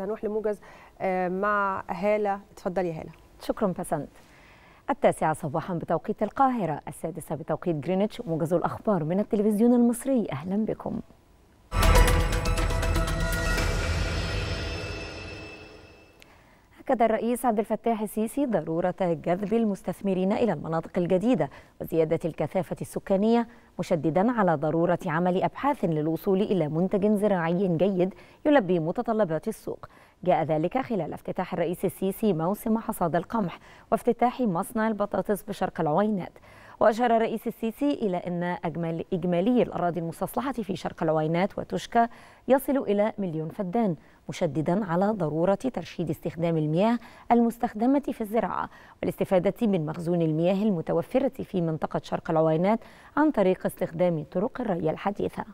هنروح لموجز آه، مع هاله تفضل يا هاله شكرا بسنت التاسعة صباحا بتوقيت القاهرة السادسة بتوقيت جرينتش موجز الأخبار من التلفزيون المصري أهلا بكم أكد الرئيس عبد الفتاح السيسي ضرورة جذب المستثمرين إلى المناطق الجديدة وزيادة الكثافة السكانية مشددا على ضرورة عمل أبحاث للوصول إلى منتج زراعي جيد يلبي متطلبات السوق جاء ذلك خلال افتتاح الرئيس السيسي موسم حصاد القمح وافتتاح مصنع البطاطس بشرق العوينات وأشار الرئيس السيسي إلى أن أجمل إجمالي الأراضي المستصلحة في شرق العوينات وتشكى يصل إلى مليون فدان مشددا على ضرورة ترشيد استخدام المياه المستخدمة في الزراعة والاستفادة من مخزون المياه المتوفرة في منطقة شرق العوينات عن طريق استخدام طرق الري الحديثة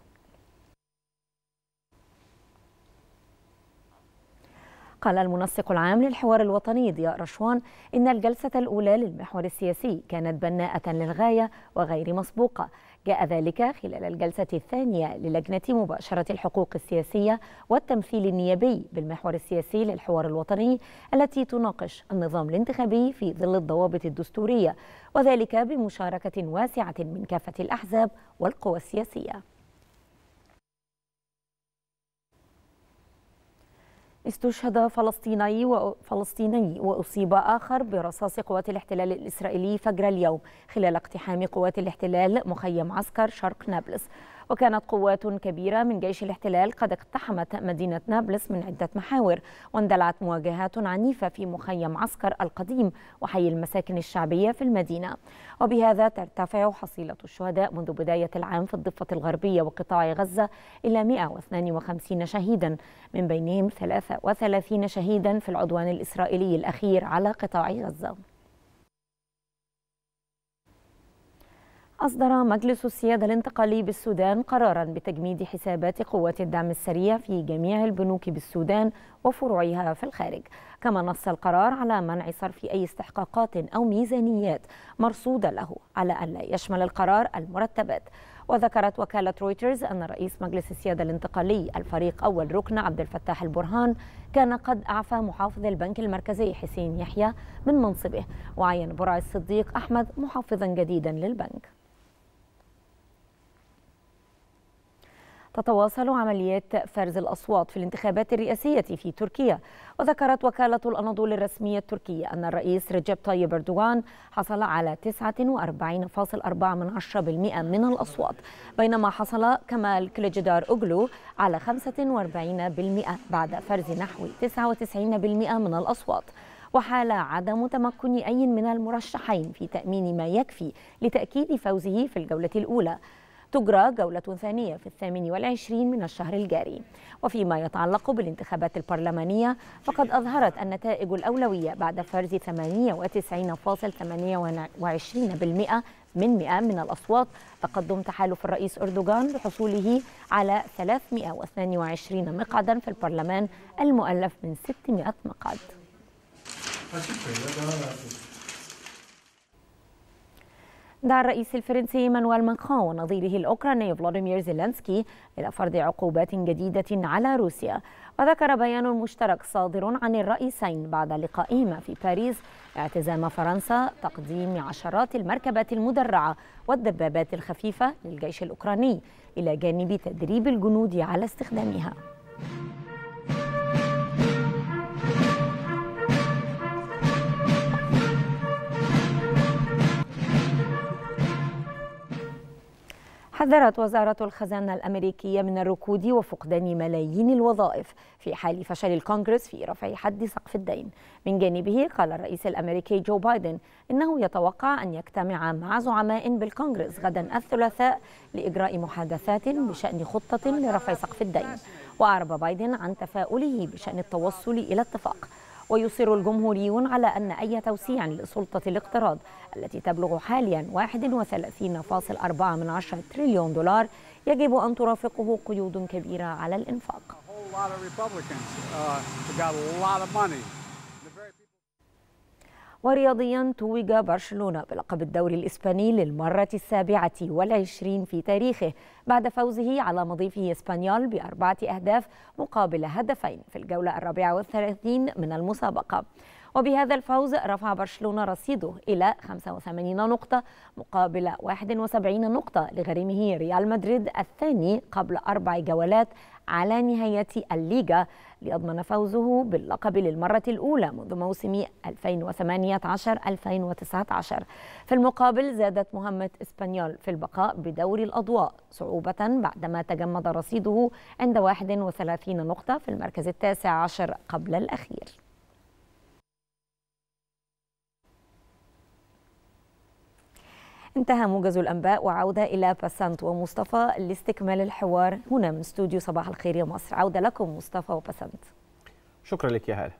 قال المنسق العام للحوار الوطني ضياء رشوان إن الجلسة الأولى للمحور السياسي كانت بناءة للغاية وغير مسبوقة جاء ذلك خلال الجلسة الثانية للجنة مباشرة الحقوق السياسية والتمثيل النيابي بالمحور السياسي للحوار الوطني التي تناقش النظام الانتخابي في ظل الضوابط الدستورية وذلك بمشاركة واسعة من كافة الأحزاب والقوى السياسية استشهد فلسطيني وفلسطيني وأصيب آخر برصاص قوات الاحتلال الإسرائيلي فجر اليوم خلال اقتحام قوات الاحتلال مخيم عسكر شرق نابلس وكانت قوات كبيرة من جيش الاحتلال قد اقتحمت مدينة نابلس من عدة محاور واندلعت مواجهات عنيفة في مخيم عسكر القديم وحي المساكن الشعبية في المدينة وبهذا ترتفع حصيلة الشهداء منذ بداية العام في الضفة الغربية وقطاع غزة إلى 152 شهيدا من بينهم 33 شهيدا في العدوان الإسرائيلي الأخير على قطاع غزة أصدر مجلس السيادة الانتقالي بالسودان قرارا بتجميد حسابات قوات الدعم السريع في جميع البنوك بالسودان وفروعها في الخارج كما نص القرار على منع صرف أي استحقاقات أو ميزانيات مرصودة له على ألا يشمل القرار المرتبات وذكرت وكالة رويترز أن رئيس مجلس السيادة الانتقالي الفريق أول ركن عبد الفتاح البرهان كان قد أعفى محافظ البنك المركزي حسين يحيى من منصبه وعين برع الصديق أحمد محافظا جديدا للبنك تتواصل عمليات فرز الأصوات في الانتخابات الرئاسية في تركيا وذكرت وكالة الأناضول الرسمية التركية أن الرئيس رجب طيب أردوغان حصل على 49.4% من الأصوات بينما حصل كمال كليجدار أوغلو على 45% بعد فرز نحو 99% من الأصوات وحال عدم تمكن أي من المرشحين في تأمين ما يكفي لتأكيد فوزه في الجولة الأولى تجرى جولة ثانية في الثامن والعشرين من الشهر الجاري وفيما يتعلق بالانتخابات البرلمانية فقد أظهرت النتائج الأولوية بعد فرز 98.28% من 100 من الأصوات تقدم تحالف الرئيس أردوغان بحصوله على 322 مقعدا في البرلمان المؤلف من 600 مقعد دعا الرئيس الفرنسي مانويل ماكرون ونظيره الأوكراني فلاديمير زيلينسكي إلى فرض عقوبات جديدة على روسيا وذكر بيان مشترك صادر عن الرئيسين بعد لقائهما في باريس اعتزام فرنسا تقديم عشرات المركبات المدرعة والدبابات الخفيفة للجيش الأوكراني إلى جانب تدريب الجنود على استخدامها حذرت وزارة الخزانة الأمريكية من الركود وفقدان ملايين الوظائف في حال فشل الكونغرس في رفع حد سقف الدين من جانبه قال الرئيس الأمريكي جو بايدن إنه يتوقع أن يجتمع مع زعماء بالكونغرس غدا الثلاثاء لإجراء محادثات بشأن خطة لرفع سقف الدين وأعرب بايدن عن تفاؤله بشأن التوصل إلى اتفاق ويصر الجمهوريون على أن أي توسيع لسلطة الاقتراض التي تبلغ حاليا 31.4 تريليون دولار يجب أن ترافقه قيود كبيرة على الإنفاق. ورياضيا توج برشلونة بلقب الدوري الإسباني للمرة السابعة والعشرين في تاريخه بعد فوزه على مضيفه إسبانيول بأربعة أهداف مقابل هدفين في الجولة الرابعة والثلاثين من المسابقة وبهذا الفوز رفع برشلونة رصيده إلى 85 نقطة مقابل 71 نقطة لغريمه ريال مدريد الثاني قبل أربع جولات على نهاية الليغا ليضمن فوزه باللقب للمرة الأولى منذ موسم 2018-2019 في المقابل زادت مهمة إسبانيول في البقاء بدور الأضواء صعوبة بعدما تجمد رصيده عند 31 نقطة في المركز التاسع عشر قبل الأخير انتهى موجز الأنباء وعودة إلى بسنت ومصطفى لاستكمال الحوار هنا من استوديو صباح الخير يا مصر عودة لكم مصطفى وبسنت شكرا لك يا هاله